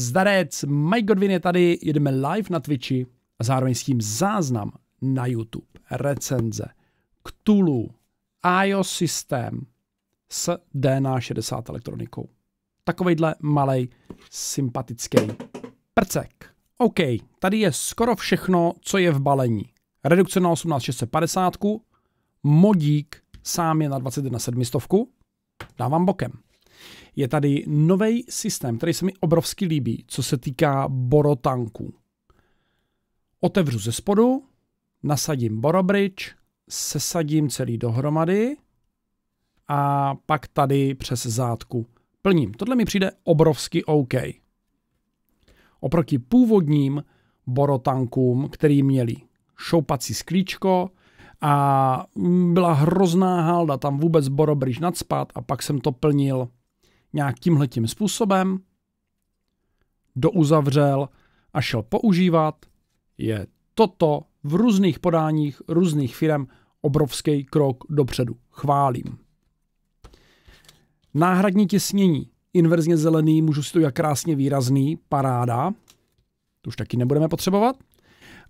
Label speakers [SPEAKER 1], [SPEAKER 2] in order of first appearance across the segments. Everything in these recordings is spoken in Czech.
[SPEAKER 1] Zdarec, Mike Godwin je tady, jedeme live na Twitchi a zároveň s tím záznam na YouTube, recenze, Cthulhu, iOS systém s DNA60 elektronikou. Takovejhle malej, sympatický prcek. OK, tady je skoro všechno, co je v balení. Redukce na 18650, modík sám je na 21700, dávám bokem je tady nový systém, který se mi obrovsky líbí, co se týká borotanku, Otevřu ze spodu, nasadím borobridge, sesadím celý dohromady a pak tady přes zátku plním. Tohle mi přijde obrovsky OK. Oproti původním borotankům, který měli šoupací sklíčko, a byla hrozná halda tam vůbec borobryž nadspat a pak jsem to plnil nějak tímhletím způsobem, douzavřel a šel používat, je toto v různých podáních různých firm obrovský krok dopředu. Chválím. Náhradní těsnění. Inverzně zelený, můžu si to jak krásně výrazný, paráda. To už taky nebudeme potřebovat.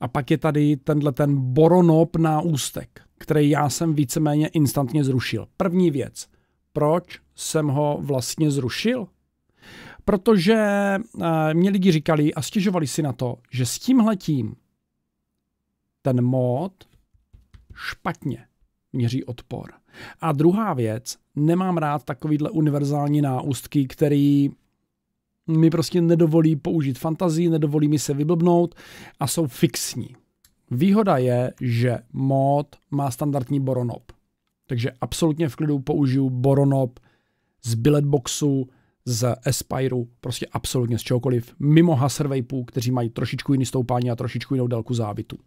[SPEAKER 1] A pak je tady tenhle ten boronop na ústek, který já jsem víceméně instantně zrušil. První věc. Proč jsem ho vlastně zrušil? Protože eh, mě lidi říkali a stěžovali si na to, že s tímhletím ten mod špatně měří odpor. A druhá věc, nemám rád takovýhle univerzální náustky, který mi prostě nedovolí použít fantazii, nedovolí mi se vyblbnout a jsou fixní. Výhoda je, že mod má standardní boronop. Takže absolutně v klidu použiju boronop z Boxu, z Aspireu, prostě absolutně z čehokoliv. mimo Hasservapeů, kteří mají trošičku jiný stoupání a trošičku jinou délku závitu.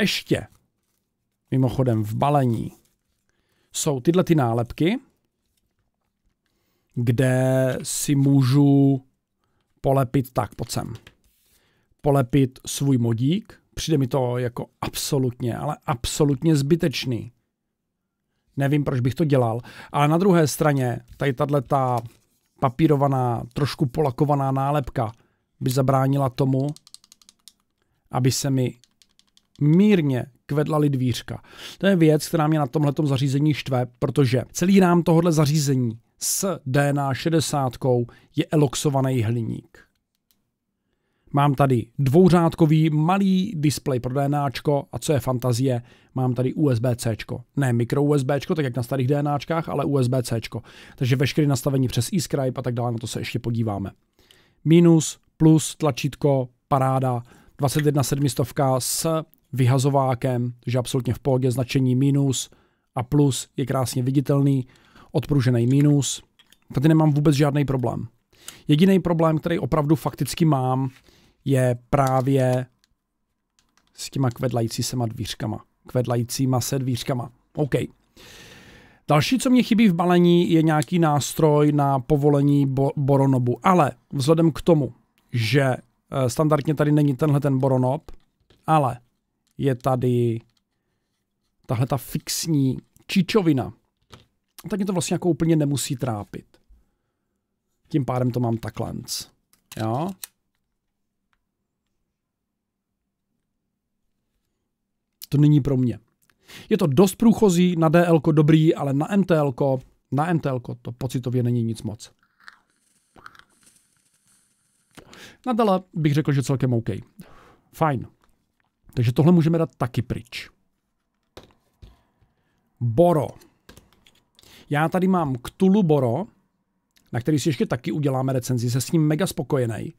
[SPEAKER 1] Ještě, mimochodem v balení, jsou tyhle ty nálepky, kde si můžu polepit, tak pojď sem, polepit svůj modík, přijde mi to jako absolutně, ale absolutně zbytečný nevím, proč bych to dělal. Ale na druhé straně, tady tahle ta papírovaná, trošku polakovaná nálepka by zabránila tomu, aby se mi mírně kvedlaly dvířka. To je věc, která mě na tomhle zařízení štve, protože celý rám tohohle zařízení s DNA60 je eloxovaný hliník. Mám tady dvouřádkový malý displej pro DNAčko a co je fantazie, mám tady USB-C. Ne mikro USB, tak jak na starých DNAčkách, ale USB-C. Takže veškeré nastavení přes eScribe a tak dále, na to se ještě podíváme. Minus, plus, tlačítko, paráda, 21 sedmistovka s vyhazovákem, takže absolutně v pohodě, značení minus a plus je krásně viditelný, odpružený minus. Tady nemám vůbec žádný problém. Jediný problém, který opravdu fakticky mám, je právě s těma sema dvířkama. Kvedlajícíma se dvířkama. OK. Další, co mě chybí v balení, je nějaký nástroj na povolení bo- boronobu. Ale vzhledem k tomu, že eh, standardně tady není tenhle ten boronob, ale je tady tahle ta fixní čičovina, tak mě to vlastně jako úplně nemusí trápit. Tím pádem to mám takhle. Jo? to není pro mě. Je to dost průchozí, na DL dobrý, ale na MTL, na MTL to pocitově není nic moc. Nadala bych řekl, že celkem OK. Fajn. Takže tohle můžeme dát taky pryč. Boro. Já tady mám ktulu Boro, na který si ještě taky uděláme recenzi. Jsem s ním mega spokojený.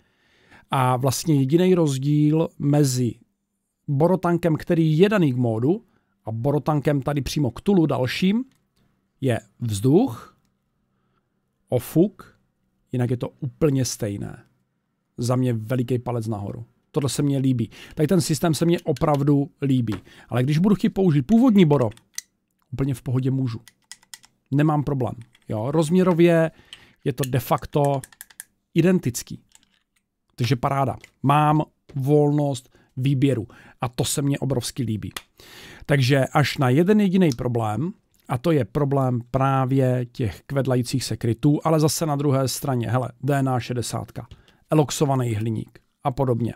[SPEAKER 1] A vlastně jediný rozdíl mezi borotankem, který je daný k módu, a borotankem tady přímo k tulu dalším, je vzduch, ofuk, jinak je to úplně stejné. Za mě veliký palec nahoru. Tohle se mně líbí. Tak ten systém se mně opravdu líbí. Ale když budu chtít použít původní boro, úplně v pohodě můžu. Nemám problém. Jo, rozměrově je to de facto identický. Takže paráda. Mám volnost výběru. A to se mně obrovsky líbí. Takže až na jeden jediný problém, a to je problém právě těch kvedlajících krytů, ale zase na druhé straně, hele, DNA 60, eloxovaný hliník a podobně.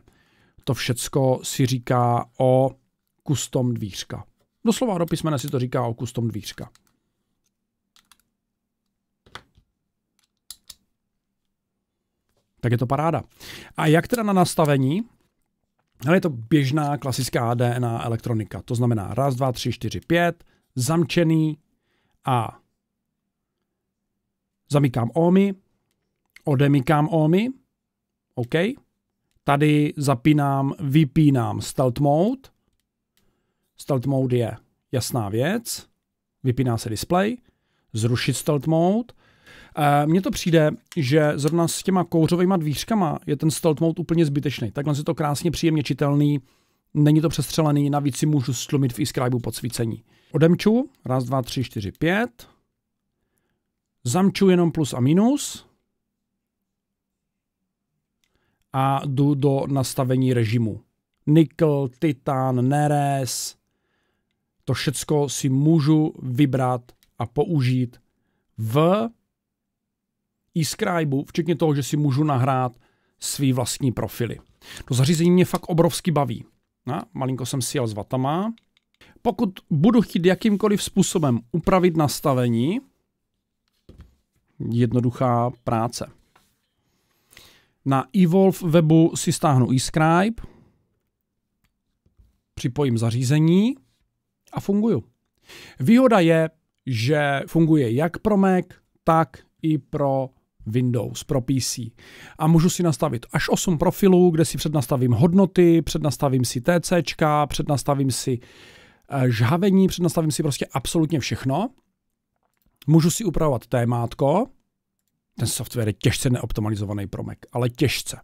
[SPEAKER 1] To všecko si říká o kustom dvířka. Doslova do písmena si to říká o kustom dvířka. Tak je to paráda. A jak teda na nastavení? Ale no, je to běžná klasická DNA elektronika. To znamená raz, dva, tři, čtyři, pět, zamčený a zamykám ohmy, odemykám ohmy, OK. Tady zapínám, vypínám stealth mode. Stealth mode je jasná věc. Vypíná se display. Zrušit stealth mode. Eh, mně to přijde, že zrovna s těma kouřovými dvířkama je ten stealth mode úplně zbytečný. Takhle je to krásně příjemně čitelný, není to přestřelený, navíc si můžu stlumit v pod svícení. Odemču, raz, dva, tři, čtyři, pět. Zamču jenom plus a minus. A jdu do nastavení režimu. Nikl, titán, neres, to všecko si můžu vybrat a použít v e-scribe, včetně toho, že si můžu nahrát svý vlastní profily. To zařízení mě fakt obrovsky baví. Na, no, malinko jsem si jel s vatama. Pokud budu chtít jakýmkoliv způsobem upravit nastavení, jednoduchá práce. Na Evolve webu si stáhnu eScribe, připojím zařízení a funguju. Výhoda je, že funguje jak pro Mac, tak i pro Windows pro PC. A můžu si nastavit až 8 profilů, kde si přednastavím hodnoty, přednastavím si TC, přednastavím si eh, žhavení, přednastavím si prostě absolutně všechno. Můžu si upravovat témátko. Ten software je těžce neoptimalizovaný pro Mac, ale těžce.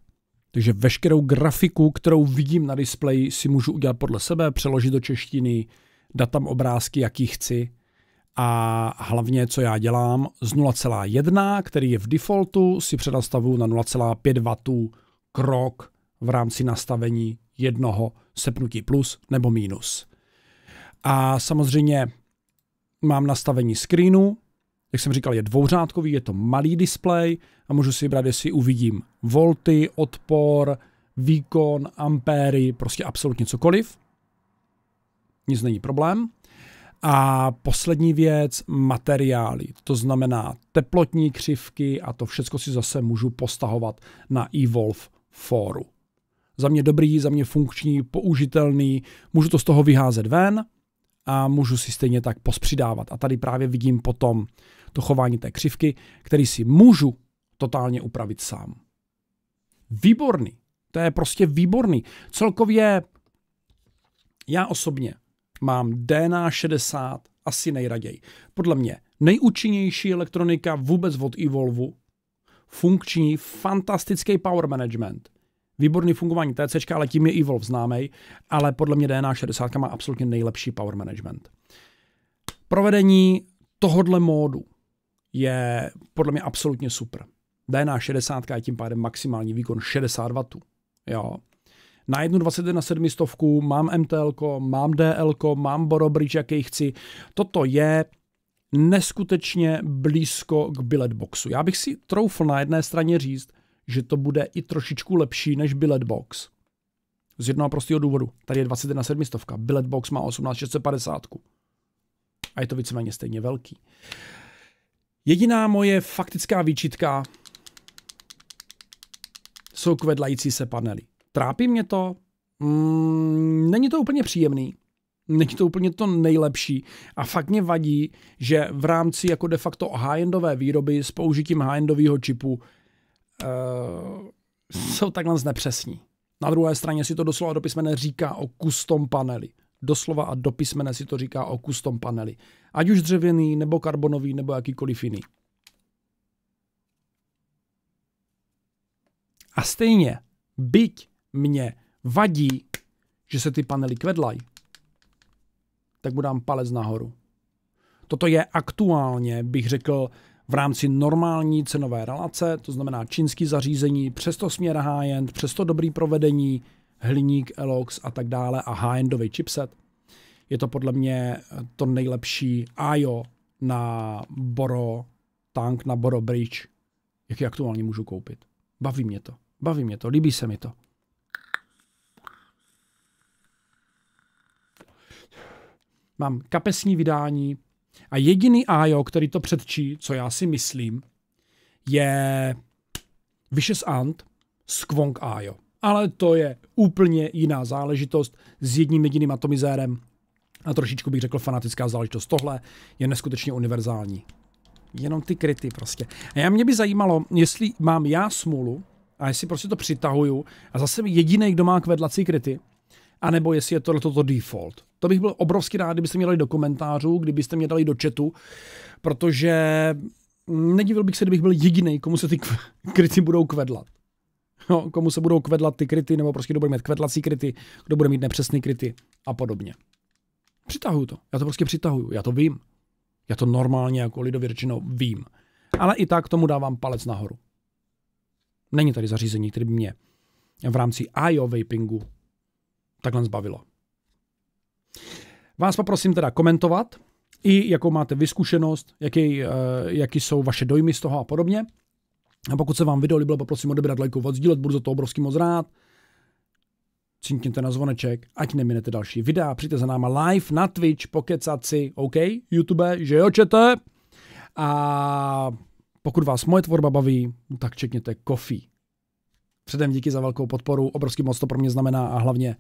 [SPEAKER 1] Takže veškerou grafiku, kterou vidím na displeji, si můžu udělat podle sebe, přeložit do češtiny, dát tam obrázky, jaký chci a hlavně, co já dělám, z 0,1, který je v defaultu, si přenastavuju na 0,5 W krok v rámci nastavení jednoho sepnutí plus nebo minus. A samozřejmě mám nastavení screenu, jak jsem říkal, je dvouřádkový, je to malý displej a můžu si vybrat, jestli uvidím volty, odpor, výkon, ampéry, prostě absolutně cokoliv. Nic není problém. A poslední věc, materiály, to znamená teplotní křivky a to všechno si zase můžu postahovat na eVolf fóru. Za mě dobrý, za mě funkční, použitelný, můžu to z toho vyházet ven a můžu si stejně tak pospřidávat. A tady právě vidím potom to chování té křivky, který si můžu totálně upravit sám. Výborný. To je prostě výborný. Celkově já osobně mám DNA60 asi nejraději. Podle mě nejúčinnější elektronika vůbec od Evolvu, funkční, fantastický power management, výborný fungování TC, ale tím je Evolve známý, ale podle mě DNA60 má absolutně nejlepší power management. Provedení tohodle módu je podle mě absolutně super. DNA60 je tím pádem maximální výkon 60 W. Jo na 1,21 na sedmistovku, mám MTL, mám DL, mám Borobridge, jaký chci. Toto je neskutečně blízko k billet boxu. Já bych si troufl na jedné straně říct, že to bude i trošičku lepší než billet box. Z jednoho prostého důvodu. Tady je 21 sedmistovka, billet box má 18650. A je to víceméně stejně velký. Jediná moje faktická výčitka jsou kvedlající se panely. Trápí mě to? Mm, není to úplně příjemný. Není to úplně to nejlepší. A fakt mě vadí, že v rámci jako de facto high-endové výroby s použitím high-endového čipu uh, jsou takhle nepřesní. Na druhé straně si to doslova písmene říká o custom panely. Doslova a písmene si to říká o custom panely. Ať už dřevěný, nebo karbonový, nebo jakýkoliv jiný. A stejně, byť mě vadí, že se ty panely kvedlají, tak mu dám palec nahoru. Toto je aktuálně, bych řekl, v rámci normální cenové relace, to znamená čínský zařízení, přesto směr high-end, přesto dobrý provedení, hliník, Elox a tak dále a high-endový chipset. Je to podle mě to nejlepší IO na Boro tank, na Boro bridge, jaký aktuálně můžu koupit. Baví mě to, baví mě to, líbí se mi to. mám kapesní vydání a jediný AJO, který to předčí, co já si myslím, je Vicious Ant Skvong AJO. Ale to je úplně jiná záležitost s jedním jediným atomizérem a trošičku bych řekl fanatická záležitost. Tohle je neskutečně univerzální. Jenom ty kryty prostě. A já mě by zajímalo, jestli mám já smůlu a jestli prostě to přitahuju a zase jediný, kdo má kvedlací kryty, anebo jestli je tohle toto default. To bych byl obrovský rád, kdybyste mě dali do komentářů, kdybyste mě dali do chatu, protože nedivil bych se, kdybych byl jediný, komu se ty kryty budou kvedlat. No, komu se budou kvedlat ty kryty, nebo prostě kdo bude mít kvedlací kryty, kdo bude mít nepřesný kryty a podobně. Přitahuju to. Já to prostě přitahuju. Já to vím. Já to normálně jako lidově řečeno vím. Ale i tak tomu dávám palec nahoru. Není tady zařízení, které by mě v rámci IO vapingu takhle zbavilo. Vás poprosím teda komentovat, i jakou máte vyzkušenost, jaký, eh, jaký jsou vaše dojmy z toho a podobně. A pokud se vám video líbilo, poprosím odebrat, lajkovat, sdílet, budu za to obrovský moc rád. Cinkněte na zvoneček, ať neminete další videa, přijďte za náma live na Twitch, pokecat si, OK, YouTube, že jo, čete? A pokud vás moje tvorba baví, no tak čekněte kofí. Předem díky za velkou podporu, obrovský moc to pro mě znamená a hlavně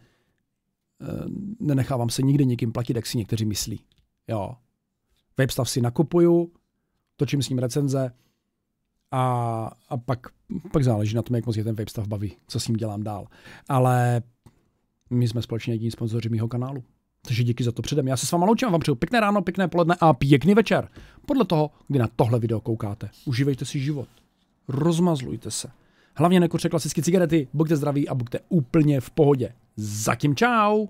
[SPEAKER 1] Eh, nenechávám se nikdy nikým platit, jak si někteří myslí. Jo. Webstav si nakupuju, točím s ním recenze a, a pak, pak záleží na tom, jak moc je ten Webstav baví, co s ním dělám dál. Ale my jsme společně jediní sponzoři mého kanálu. Takže díky za to předem. Já se s váma loučím a vám přeju pěkné ráno, pěkné poledne a pěkný večer. Podle toho, kdy na tohle video koukáte. Užívejte si život. Rozmazlujte se. Hlavně nekuřte klasicky cigarety, buďte zdraví a buďte úplně v pohodě. Zatím čau!